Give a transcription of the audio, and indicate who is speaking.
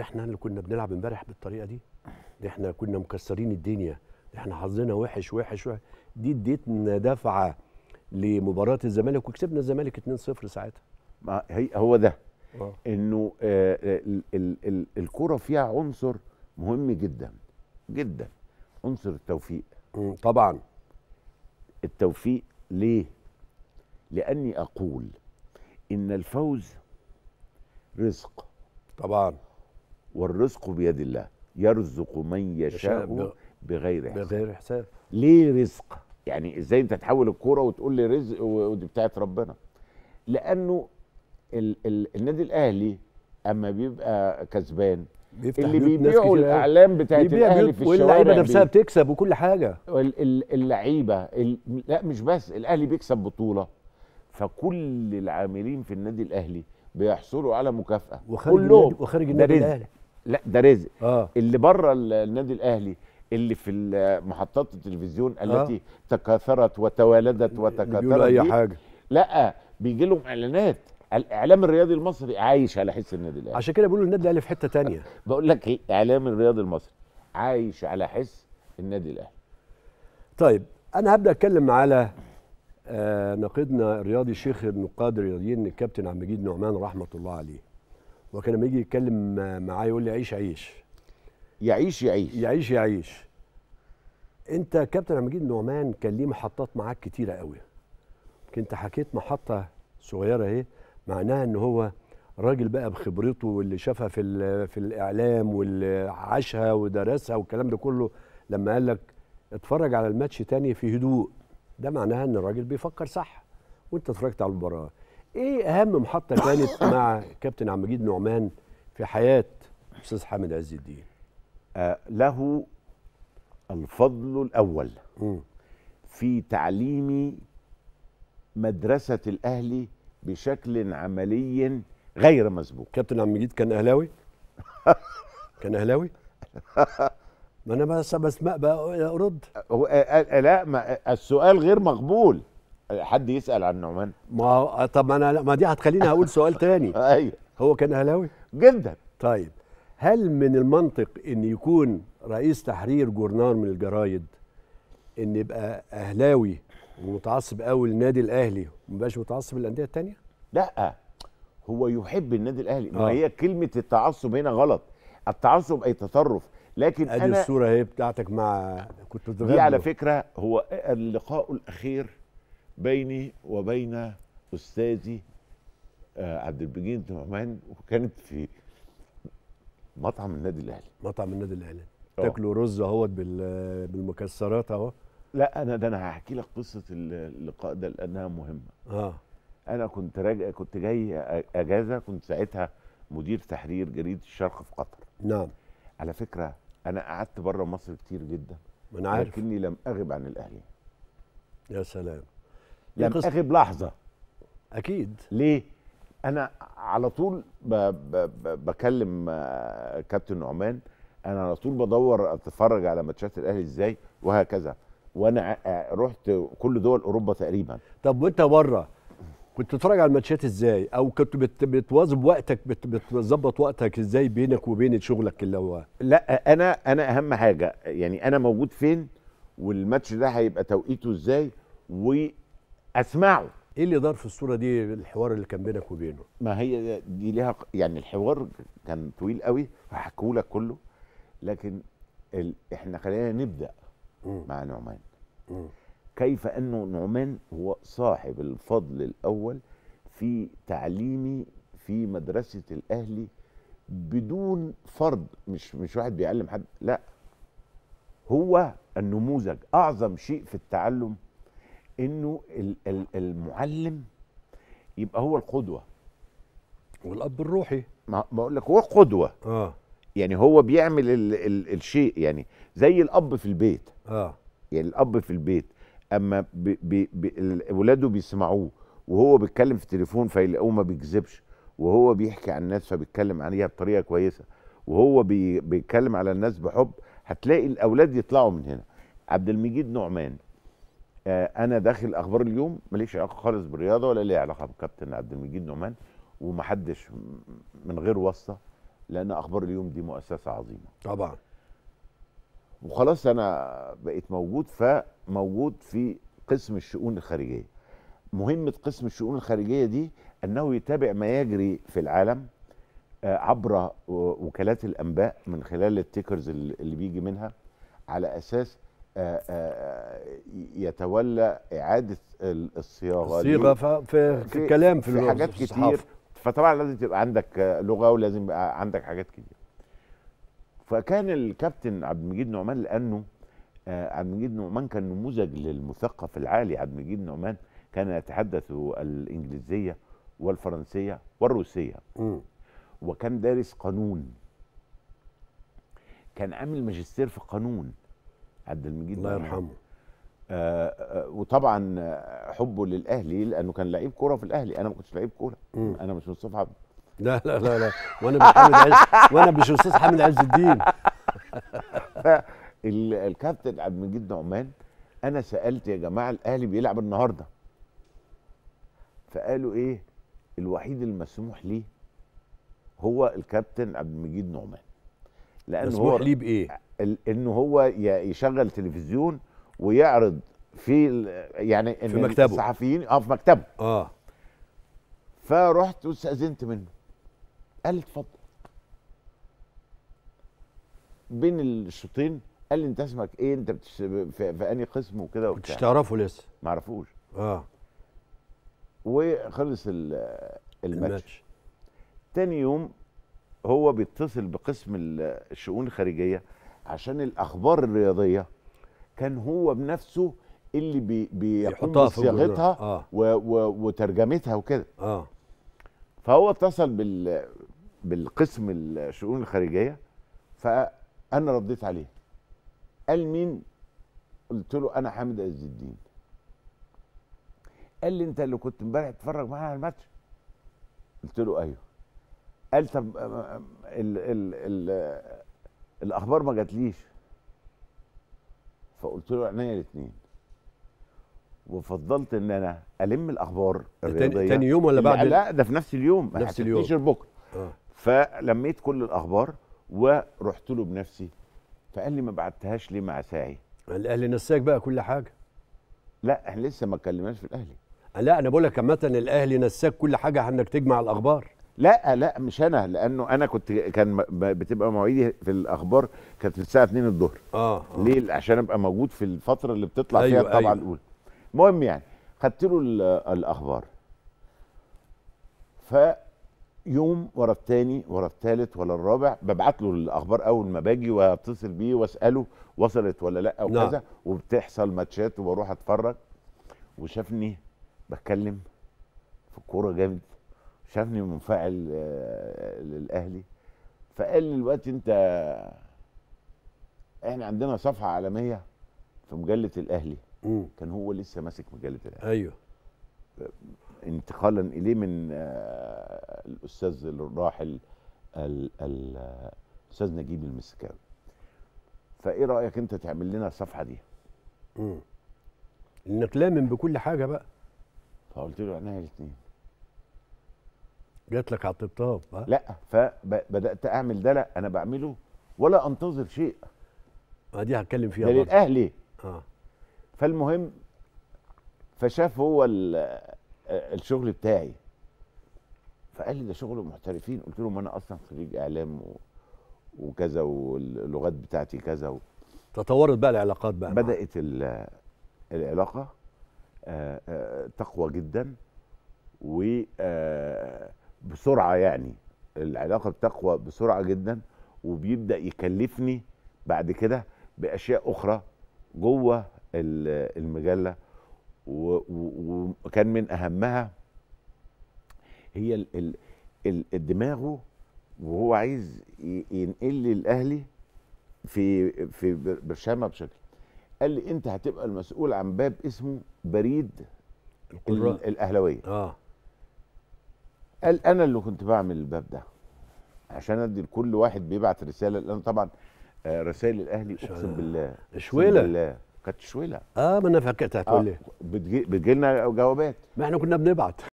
Speaker 1: احنا اللي كنا بنلعب امبارح بالطريقه دي احنا كنا مكسرين الدنيا احنا حظنا وحش وحش وحش دي اديتنا دفعه لمباراه
Speaker 2: الزمالك وكسبنا الزمالك 2-0 ساعتها ما هي هو ده آه. انه آه الكره فيها عنصر مهم جدا جدا عنصر التوفيق طبعا التوفيق ليه لاني اقول ان الفوز رزق طبعا والرزق بيد الله يرزق من يشاء بغير حساب بغير حساب ليه رزق يعني ازاي انت تحول الكوره وتقول لي رزق ودي بتاعت ربنا لانه ال ال النادي الاهلي اما بيبقى كسبان اللي بيبيعوا الاعلام بتاعت الاهلي في الشوارع واللعيبه نفسها بتكسب وكل حاجه اللعيبه لا مش بس الاهلي بيكسب بطوله فكل العاملين في النادي الاهلي بيحصلوا على مكافاه وخارج كلهم وخارج النادي الاهلي لا ده رزق آه. اللي بره النادي الاهلي اللي في محطات التلفزيون التي آه. تكاثرت وتوالدت وتكاثرت اي حاجه لا بيجي لهم اعلانات الاعلام الرياضي المصري عايش على حس النادي الاهلي عشان كده بيقولوا النادي الاهلي في حته تانية بقول لك الاعلام إيه، الرياضي المصري عايش على حس
Speaker 1: النادي الاهلي طيب انا هبدا اتكلم على آه نقيدنا الرياضي شيخ النقاد الرياضيين الكابتن عبد المجيد نعمان رحمه الله عليه وكان لما يجي يتكلم معايا يقول لي عيش عيش يعيش يعيش يعيش يعيش انت كابتن عبد المجيد نعمان كان ليه محطات معاك كتيره قوي كنت حكيت محطه صغيره اهي معناها ان هو راجل بقى بخبرته واللي شافها في في الاعلام واللي عاشها ودرسها والكلام ده كله لما قال لك اتفرج على الماتش تاني في هدوء ده معناها ان الراجل بيفكر صح وانت اتفرجت على المباراه ايه اهم محطه كانت مع كابتن عبد المجيد نعمان
Speaker 2: في حياه استاذ حامد عز الدين آه له الفضل الاول م. في تعليم مدرسه الاهلي بشكل عملي غير مسبوق كابتن عبد المجيد كان اهلاوي كان اهلاوي ما انا بس بسمع
Speaker 1: بقى هو آه، آه، لا ما آه، السؤال غير مقبول حد يسال عن نعمان ما طب ما انا ما دي هتخليني هقول سؤال تاني ايوه هو كان اهلاوي جدا طيب هل من المنطق ان يكون رئيس تحرير جورنال من الجرايد ان يبقى اهلاوي ومتعصب قوي للنادي الاهلي
Speaker 2: ومبقاش متعصب للانديه الثانيه لا هو يحب النادي الاهلي ما آه. هي كلمه التعصب هنا غلط التعصب اي تطرف لكن ادي الصوره اهي بتاعتك مع كنت دي على فكره هو اللقاء الاخير بيني وبين استاذي آه، عبد المجيد نعمان وكانت في مطعم النادي الاهلي مطعم النادي الاهلي آه. تاكلوا رز اهوت بالمكسرات اهو لا انا ده انا هحكي لك قصه اللقاء ده لانها مهمه اه انا كنت راجع كنت جاي اجازه كنت ساعتها مدير تحرير جريده الشرق في قطر نعم على فكره انا قعدت بره مصر كتير جدا انا عارف لكني لم اغب عن الاهلي يا سلام لم اغب لحظه اكيد ليه انا على طول ب ب ب بكلم آه، كابتن نعمان انا على طول بدور اتفرج على ماتشات الاهلي ازاي وهكذا وانا آه، رحت كل دول اوروبا تقريبا طب وانت بره كنت بتتفرج على الماتشات ازاي او كنت بت بتواظب وقتك بت بتظبط وقتك ازاي بينك وبين شغلك اللي هو لا انا انا اهم حاجه يعني انا موجود فين والماتش ده هيبقى توقيته ازاي و اسمعه ايه اللي دار في الصوره دي الحوار اللي كان بينك وبينه ما هي دي ليها يعني الحوار كان طويل قوي هحكيه لك كله لكن ال... احنا خلينا نبدا م. مع نعمان م. كيف انه نعمان هو صاحب الفضل الاول في تعليمي في مدرسه الاهلي بدون فرض مش مش واحد بيعلم حد لا هو النموذج اعظم شيء في التعلم انه المعلم يبقى هو القدوه والاب الروحي ما بقول لك هو قدوه اه يعني هو بيعمل الـ الـ الشيء يعني زي الاب في البيت اه يعني الاب في البيت اما بي بي بي ولاده بيسمعوه وهو بيتكلم في التليفون فيلاقوه ما بيكذبش وهو بيحكي عن الناس فبيتكلم عليها بطريقه كويسه وهو بيتكلم على الناس بحب هتلاقي الاولاد يطلعوا من هنا عبد المجيد نعمان آه، انا داخل اخبار اليوم ماليش علاقه خالص بالرياضه ولا لي علاقه بكابتن عبد المجيد نعمان ومحدش من غير واسطه لان اخبار اليوم دي مؤسسه عظيمه طبعا وخلاص انا بقيت موجود فموجود في قسم الشؤون الخارجيه مهمه قسم الشؤون الخارجيه دي انه يتابع ما يجري في العالم آه، عبر وكالات الانباء من خلال التيكرز اللي بيجي منها على اساس يتولى اعاده الصياغه الصياغه في, في الكلام في, في حاجات كتير فطبعا لازم تبقى عندك لغه ولازم يبقى عندك حاجات كتير فكان الكابتن عبد المجيد نعمان لانه آه، عبد المجيد نعمان كان نموذج للمثقف العالي عبد المجيد نعمان كان يتحدث الانجليزيه والفرنسيه والروسيه م. وكان دارس قانون كان عامل ماجستير في قانون عبد المجيد الله نعم. يرحمه آه آه وطبعا حبه للاهلي لانه كان لعيب كوره في الاهلي انا ما كنتش لعيب كوره انا مش مصطفى عبد لا لا لا لا وانا مش حامد عز وانا مش استاذ حامد عز الدين الكابتن عبد المجيد نعمان انا سالت يا جماعه الاهلي بيلعب النهارده فقالوا ايه الوحيد المسموح ليه هو الكابتن عبد المجيد نعمان لان مسموح ليه بايه انه هو يشغل تلفزيون ويعرض في يعني في مكتبه الصحفيين اه في مكتبه اه فرحت واستاذنت منه قال لي اتفضل بين الشوطين قال لي انت اسمك ايه انت بتش... في, في انهي قسم وكده وبتاع كنتش تعرفه لسه ما اعرفوش اه وخلص الماتش. الماتش تاني يوم هو بيتصل بقسم الشؤون الخارجيه عشان الاخبار الرياضيه كان هو بنفسه اللي بي في صياغتها آه. وترجمتها وكده اه فهو اتصل بال بالقسم الشؤون الخارجيه فانا رديت عليه قال مين قلت له انا حامد عز الدين قال لي انت اللي كنت امبارح تتفرج معانا على الماتش قلت له ايوه قال طب آه، آه، ال ال ال الاخبار ما جاتليش فقلت له عينيا الاثنين وفضلت ان انا الم الاخبار الرياضيه تاني يوم ولا بعد لا, ده في نفس اليوم نفس اليوم بكره آه. فلميت كل الاخبار ورحت له بنفسي فقال لي ما بعتهاش ليه مع ساعي الاهلي نساك بقى كل حاجه لا احنا لسه ما اتكلمناش في الاهلي لا انا
Speaker 1: بقول لك عامه الاهلي نساك
Speaker 2: كل حاجه انك تجمع الاخبار لا لا مش انا لانه انا كنت كان بتبقى مواعيدي في الاخبار كانت الساعه 2 الظهر آه،, اه ليه عشان ابقى موجود في الفتره اللي بتطلع أيوة فيها الطبعه أيوة. الاولى المهم يعني خدت له الاخبار ف يوم ورا الثاني ورا الثالث ولا الرابع ببعت له الاخبار اول ما باجي واتصل بيه واساله وصلت ولا لا نعم. وكذا نعم. وبتحصل ماتشات وبروح اتفرج وشافني بتكلم في الكوره جامد شافني منفعل آه، للاهلي فقال لي الوقت انت احنا عندنا صفحه عالميه في مجله الاهلي كان هو لسه ماسك مجله الاهلي ايوه انتقالا اليه من آه، الاستاذ الراحل الاستاذ نجيب المسكاوي فايه رايك انت تعمل لنا الصفحه دي امم انك لامن بكل حاجه بقى فقلت له عينيا الاثنين جات لك على الطبطاب لا فبدات اعمل ده لا انا بعمله ولا انتظر شيء ما دي هتكلم فيها برضه للاهلي اه فالمهم فشاف هو آه، الشغل بتاعي فقال لي ده شغل محترفين قلت له ما انا اصلا خريج اعلام وكذا واللغات بتاعتي كذا و... تطورت بقى العلاقات بقى بدات العلاقه آه، آه، تقوى جدا و بسرعه يعني العلاقه بتقوى بسرعه جدا وبيبدا يكلفني بعد كده باشياء اخرى جوه المجله وكان من اهمها هي الدماغه دماغه وهو عايز ينقل لي الاهلي في في برشامه بشكل قال لي انت هتبقى المسؤول عن باب اسمه بريد القراء الاهلاويه اه قال انا اللي كنت بعمل الباب ده عشان ادي لكل واحد بيبعت رساله لان طبعا آه، رسائل الاهلي اقسم بالله شويله بالله كانت شويله اه ما انا تقول آه، لي آه بتجي لنا جوابات ما احنا كنا
Speaker 1: بنبعت